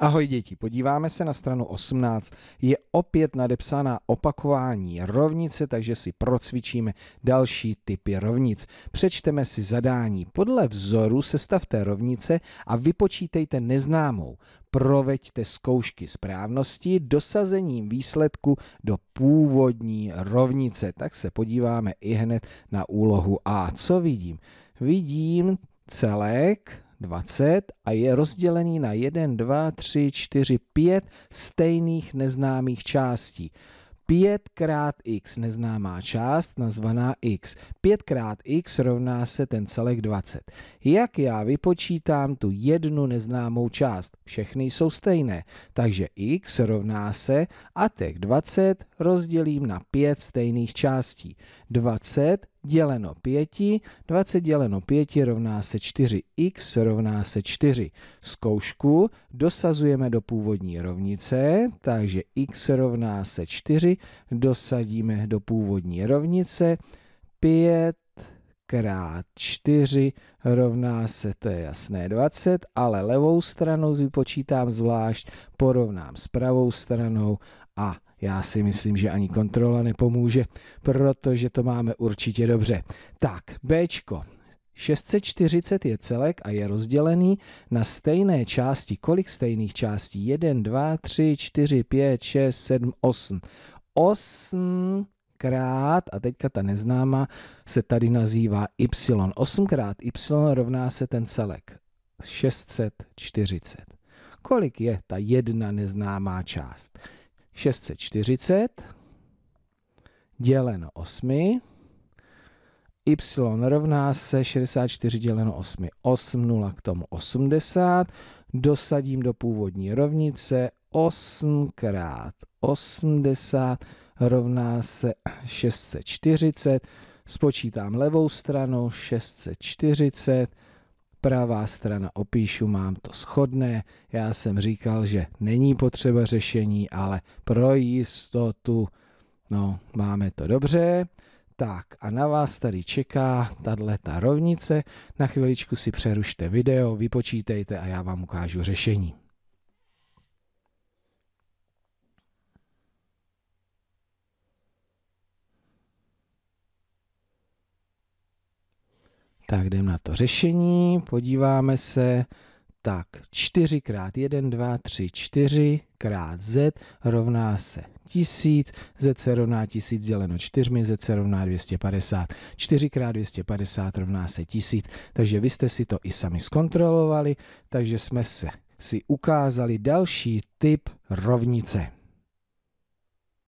Ahoj děti, podíváme se na stranu 18. Je opět nadepsaná opakování rovnice, takže si procvičíme další typy rovnic. Přečteme si zadání. Podle vzoru sestavte rovnice a vypočítejte neznámou. Proveďte zkoušky správnosti dosazením výsledku do původní rovnice. Tak se podíváme i hned na úlohu A. Co vidím? Vidím celek 20 a je rozdělený na 1, 2, 3, 4, 5 stejných neznámých částí. 5 krát x neznámá část nazvaná x. 5 krát x rovná se ten celek 20. Jak já vypočítám tu jednu neznámou část? Všechny jsou stejné, takže x rovná se a těch 20 rozdělím na 5 stejných částí. 20 děleno 5, 20 děleno 5 rovná se 4, x rovná se 4. Zkoušku dosazujeme do původní rovnice, takže x rovná se 4, dosadíme do původní rovnice, 5 krát 4 rovná se, to je jasné, 20, ale levou stranou vypočítám zvlášť, porovnám s pravou stranou a já si myslím, že ani kontrola nepomůže, protože to máme určitě dobře. Tak, B. 640 je celek a je rozdělený na stejné části. Kolik stejných částí? 1, 2, 3, 4, 5, 6, 7, 8. 8 krát, a teďka ta neznáma se tady nazývá y. 8 krát y rovná se ten celek. 640. Kolik je ta jedna neznámá část? 640 děleno 8. y rovná se 64 děleno 8. 8 0 k tomu 80. Dosadím do původní rovnice 8 krát 80 rovná se 640. Spočítám levou stranu 640 pravá strana opíšu, mám to schodné. Já jsem říkal, že není potřeba řešení, ale pro jistotu, no, máme to dobře. Tak a na vás tady čeká tahle ta rovnice. Na chviličku si přerušte video, vypočítejte a já vám ukážu řešení. Tak jdeme na to řešení, podíváme se. Tak 4 krát 1, 2, 3, 4 krát z rovná se 1000, z se rovná 1000 děleno 4, z se rovná 250, 4 krát 250 rovná se 1000, takže vy jste si to i sami zkontrolovali, takže jsme se si ukázali další typ rovnice.